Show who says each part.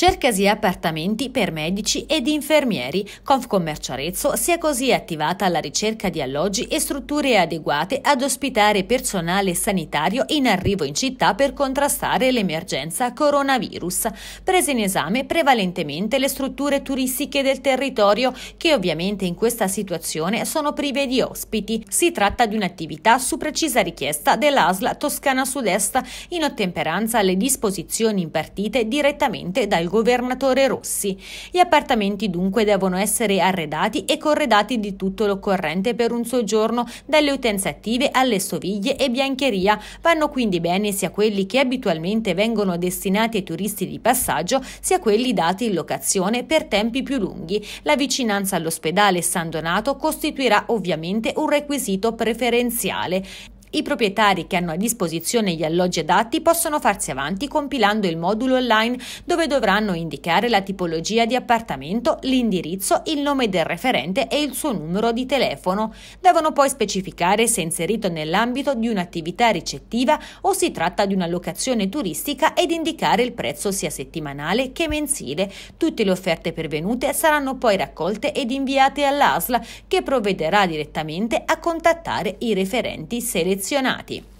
Speaker 1: Cercasi appartamenti per medici ed infermieri. Confcommercio Arezzo si è così attivata alla ricerca di alloggi e strutture adeguate ad ospitare personale sanitario in arrivo in città per contrastare l'emergenza coronavirus. Prese in esame prevalentemente le strutture turistiche del territorio che ovviamente in questa situazione sono prive di ospiti. Si tratta di un'attività su precisa richiesta dell'ASLA Toscana Sud-Est in ottemperanza alle disposizioni impartite direttamente dal del governatore Rossi. Gli appartamenti dunque devono essere arredati e corredati di tutto l'occorrente per un soggiorno, dalle utenze attive alle stoviglie e biancheria. Vanno quindi bene sia quelli che abitualmente vengono destinati ai turisti di passaggio, sia quelli dati in locazione per tempi più lunghi. La vicinanza all'ospedale San Donato costituirà ovviamente un requisito preferenziale. I proprietari che hanno a disposizione gli alloggi adatti possono farsi avanti compilando il modulo online dove dovranno indicare la tipologia di appartamento, l'indirizzo, il nome del referente e il suo numero di telefono. Devono poi specificare se è inserito nell'ambito di un'attività ricettiva o si tratta di una locazione turistica ed indicare il prezzo sia settimanale che mensile. Tutte le offerte pervenute saranno poi raccolte ed inviate all'ASL che provvederà direttamente a contattare i referenti selezionati menzionati.